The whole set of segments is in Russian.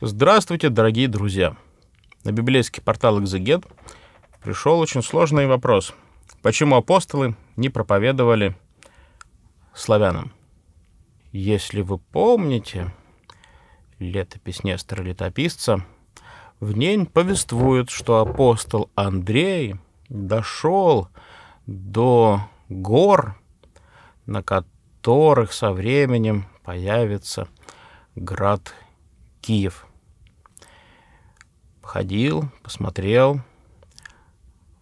Здравствуйте, дорогие друзья! На библейский портал «Экзегет» пришел очень сложный вопрос. Почему апостолы не проповедовали славянам? Если вы помните, летопись Нестора-летописца в ней повествует, что апостол Андрей дошел до гор, на которых со временем появится град Киев – Походил, посмотрел,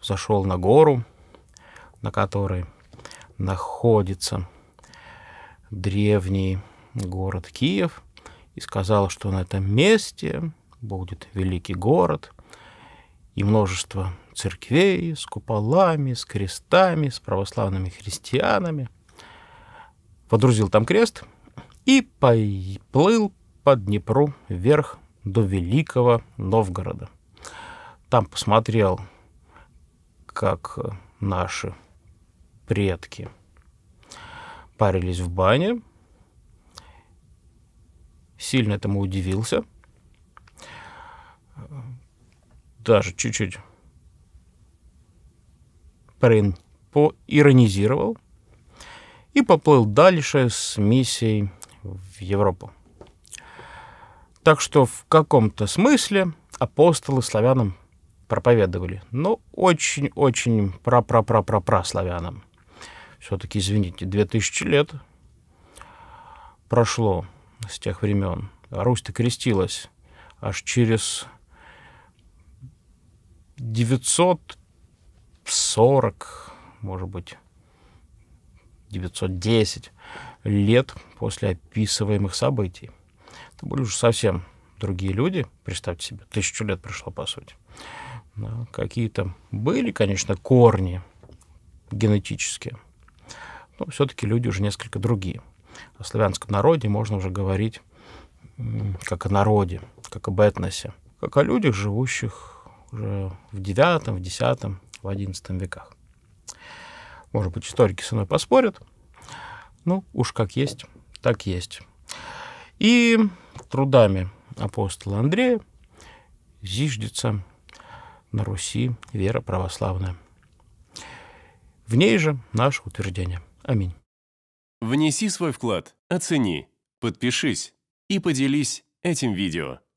зашел на гору, на которой находится древний город Киев, и сказал, что на этом месте будет великий город и множество церквей с куполами, с крестами, с православными христианами. Подрузил там крест и поплыл по Днепру вверх до Великого Новгорода. Там посмотрел, как наши предки парились в бане. Сильно этому удивился. Даже чуть-чуть поиронизировал и поплыл дальше с миссией в Европу. Так что в каком-то смысле апостолы славянам проповедовали, но ну, очень-очень пра-пра-пра-пра-пра славянам. Все-таки, извините, две тысячи лет прошло с тех времен. Русь-то крестилась аж через 940, может быть, 910 лет после описываемых событий были уже совсем другие люди, представьте себе, тысячу лет прошло, по сути. Да, какие-то были, конечно, корни генетические, но все-таки люди уже несколько другие. О славянском народе можно уже говорить как о народе, как об этносе, как о людях, живущих уже в IX, в X, в XI веках. Может быть, историки со мной поспорят, ну, уж как есть, так есть. И трудами апостола Андрея зиждется на Руси вера православная. В ней же наше утверждение. Аминь. Внеси свой вклад, оцени, подпишись и поделись этим видео.